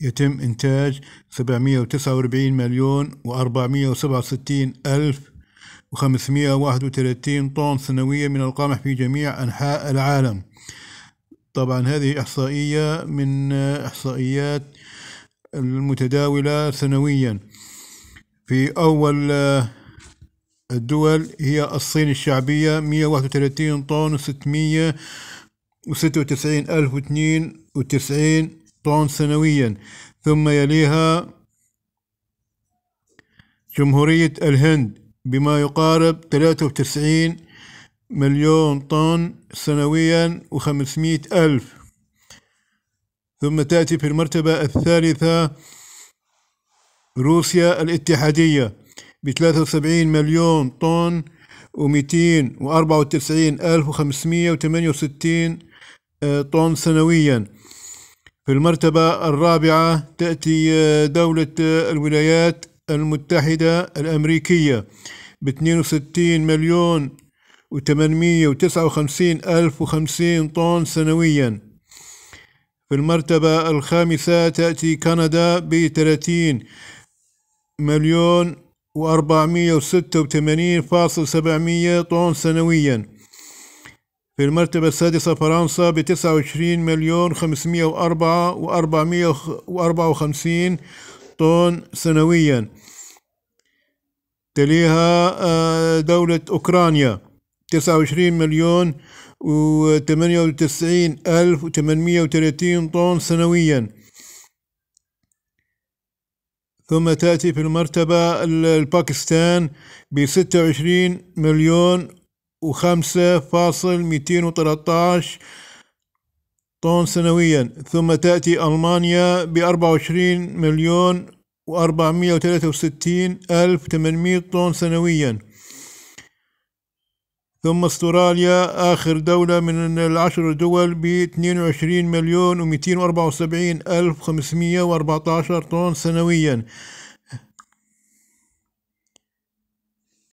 يتم إنتاج 749 مليون و467 ألف و531 طن سنوية من القمح في جميع أنحاء العالم طبعا هذه إحصائية من إحصائيات المتداولة سنويا في أول الدول هي الصين الشعبية 131 طن و696 ألف و و92 طعن سنويا ثم يليها جمهورية الهند بما يقارب 93 مليون طن سنويا و500 ألف ثم تأتي في المرتبة الثالثة روسيا الاتحادية ب 73 مليون طن و294 ألف و و568 آه، طن سنويا في المرتبة الرابعة تأتي آه، دولة آه، الولايات المتحدة الأمريكية ب 62 مليون و 859 ألف وخمسين طن سنويا في المرتبة الخامسة تأتي كندا ب 30 مليون و 486700 طن سنويا في المرتبة السادسة فرنسا بتسعة وعشرين مليون خمسمية وأربعة 454 وأربعة وخمسين طن سنويا تليها آه، دولة أوكرانيا تسعة وعشرين مليون و وتسعين ألف و 830 طن سنويا ثم تأتي في المرتبة الباكستان بستة وعشرين مليون وخمسة فاصل ميتين وثلاثة طن سنويا ثم تأتي ألمانيا بأربعة وعشرين مليون وأربعمية وثلاثة وستين ألف تمنمية طن سنويا ثم استراليا آخر دولة من العشر دول ب 22 مليون و 274 ألف 514 طن سنويا